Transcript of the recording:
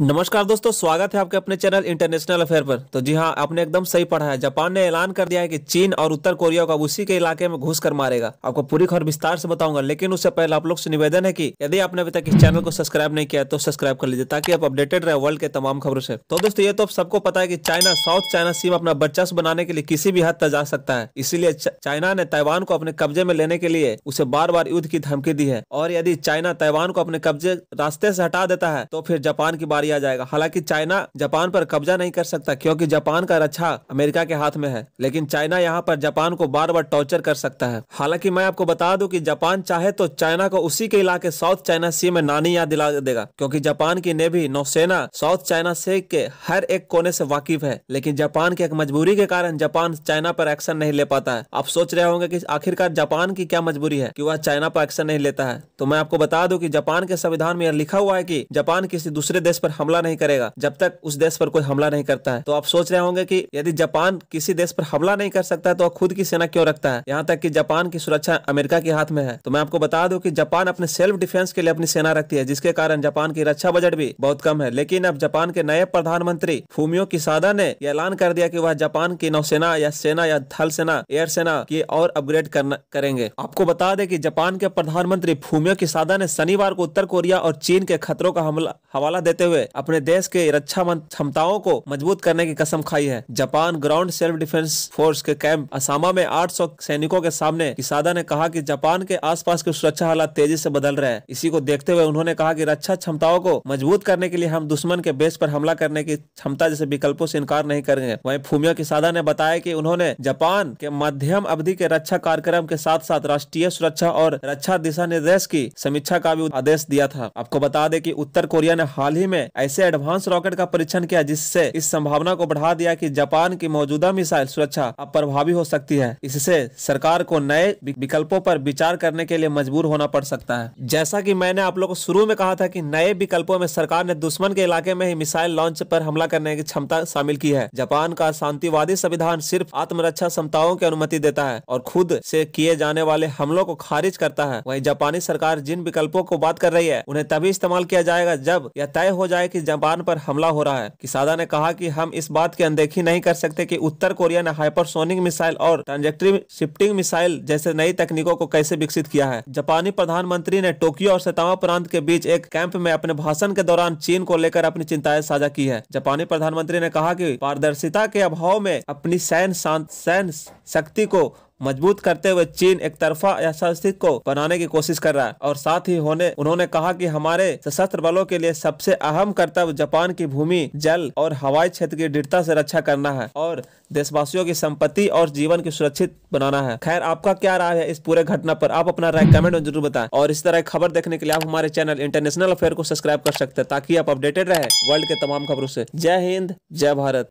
नमस्कार दोस्तों स्वागत है आपके अपने चैनल इंटरनेशनल अफेयर पर तो जी हाँ आपने एकदम सही पढ़ा है जापान ने ऐलान कर दिया है कि चीन और उत्तर कोरिया को उसी के इलाके में घुस कर मारेगा आपको पूरी खबर विस्तार से बताऊंगा लेकिन उससे पहले आप लोग से निवेदन है कि यदि आपने अभी तक इस चैनल को सब्सक्राइब नहीं किया तो सब्सक्राइब कर लीजिए ताकि आप अपडेटेड रहे वर्ल्ड के तमाम खबरों से तो दोस्तों ये तो आप सबको पता है की चाइना साउथ चाइना सीम अपना वर्चस्व बनाने के लिए किसी भी हद तक जा सकता है इसीलिए चाइना ने ताइवान को अपने कब्जे में लेने के लिए उसे बार बार युद्ध की धमकी दी है और यदि चाइना ताइवान को अपने कब्जे रास्ते से हटा देता है तो फिर जापान की बारी दिया जाएगा हालांकि चाइना जापान पर कब्जा नहीं कर सकता क्योंकि जापान का रक्षा अमेरिका के हाथ में है लेकिन चाइना यहाँ पर जापान को बार बार टॉर्चर कर सकता है हालांकि मैं आपको बता दूं कि जापान चाहे तो चाइना को उसी के इलाके साउथ चाइना सी में नानी याद दिला देगा क्योंकि जापान की नेवी नौसेना साउथ चाइना सी के हर एक कोने से वाकिफ है लेकिन जापान की एक मजबूरी के कारण जापान चाइना पर एक्शन नहीं ले पाता है आप सोच रहे होंगे की आखिरकार जापान की क्या मजबूरी है की वह चाइना पर एक्शन नहीं लेता है तो मैं आपको बता दूँ की जापान के संविधान में यह लिखा हुआ है की जापान किसी दूसरे देश पर हमला नहीं करेगा जब तक उस देश पर कोई हमला नहीं करता है तो आप सोच रहे होंगे की यदि जापान किसी देश पर हमला नहीं कर सकता है तो खुद की सेना क्यों रखता है यहाँ तक की जापान की सुरक्षा अमेरिका के हाथ में है तो मैं आपको बता दूं कि जापान अपने सेल्फ डिफेंस के लिए अपनी सेना रखती है जिसके कारण जापान की रक्षा बजट भी बहुत कम है लेकिन अब जापान के नए प्रधानमंत्री फूमियो किसादा ने ऐलान कर दिया की वह जापान की नौसेना या सेना या थल सेना एयर सेना की और अपग्रेड करेंगे आपको बता दें कि जापान के प्रधानमंत्री फूमियो किसादा ने शनिवार को उत्तर कोरिया और चीन के खतरों का हमला हवाला देते हुए अपने देश के रक्षा क्षमताओं को मजबूत करने की कसम खाई है Japan ground self defence force के कैंप असामा में 800 सैनिकों के सामने किसादा ने कहा कि जापान के आसपास के सुरक्षा हालात तेजी से बदल रहे हैं इसी को देखते हुए उन्होंने कहा कि रक्षा क्षमताओं को मजबूत करने के लिए हम दुश्मन के बेस पर हमला करने की क्षमता जैसे विकल्पों से इनकार नहीं करेंगे वही फूमियो किसादा ने बताया की उन्होंने जापान के मध्यम अवधि के रक्षा कार्यक्रम के साथ साथ राष्ट्रीय सुरक्षा और रक्षा दिशा निर्देश की समीक्षा का भी आदेश दिया था आपको बता दे की उत्तर कोरिया ने हाल ही में ऐसे एडवांस रॉकेट का परीक्षण किया जिससे इस संभावना को बढ़ा दिया कि जापान की मौजूदा मिसाइल सुरक्षा अब प्रभावी हो सकती है इससे सरकार को नए विकल्पों पर विचार करने के लिए मजबूर होना पड़ सकता है जैसा कि मैंने आप लोग को शुरू में कहा था कि नए विकल्पों में सरकार ने दुश्मन के इलाके में ही मिसाइल लॉन्च पर हमला करने की क्षमता शामिल की है जापान का शांतिवादी संविधान सिर्फ आत्मरक्षा क्षमताओं की अनुमति देता है और खुद से किए जाने वाले हमलों को खारिज करता है वही जापानी सरकार जिन विकल्पों को बात कर रही है उन्हें तभी इस्तेमाल किया जाएगा जब यह तय हो जाएगा है कि जापान पर हमला हो रहा है किसादा ने कहा कि हम इस बात की अनदेखी नहीं कर सकते कि उत्तर कोरिया ने हाइपरसोनिक मिसाइल और ट्रांजेक्टरी शिफ्टिंग मिसाइल जैसे नई तकनीकों को कैसे विकसित किया है जापानी प्रधानमंत्री ने टोक्यो और सतावा प्रांत के बीच एक कैंप में अपने भाषण के दौरान चीन को लेकर अपनी चिंताएं साझा की है जापानी प्रधानमंत्री ने कहा की पारदर्शिता के अभाव में अपनी सैन्य सैन्य शक्ति को मजबूत करते हुए चीन एक तरफा ऐसा स्थिति को बनाने की कोशिश कर रहा है और साथ ही होने उन्होंने कहा कि हमारे सशस्त्र बलों के लिए सबसे अहम कर्तव्य जापान की भूमि जल और हवाई क्षेत्र की दृढ़ता से रक्षा करना है और देशवासियों की संपत्ति और जीवन की सुरक्षित बनाना है खैर आपका क्या राय है इस पूरे घटना पर आप अपना राय कमेंट में जरूर बताएं और इस तरह खबर देखने के लिए आप हमारे चैनल इंटरनेशनल अफेयर को सब्सक्राइब कर सकते हैं ताकि आप अपडेटेड रहे वर्ल्ड के तमाम खबरों से जय हिंद जय भारत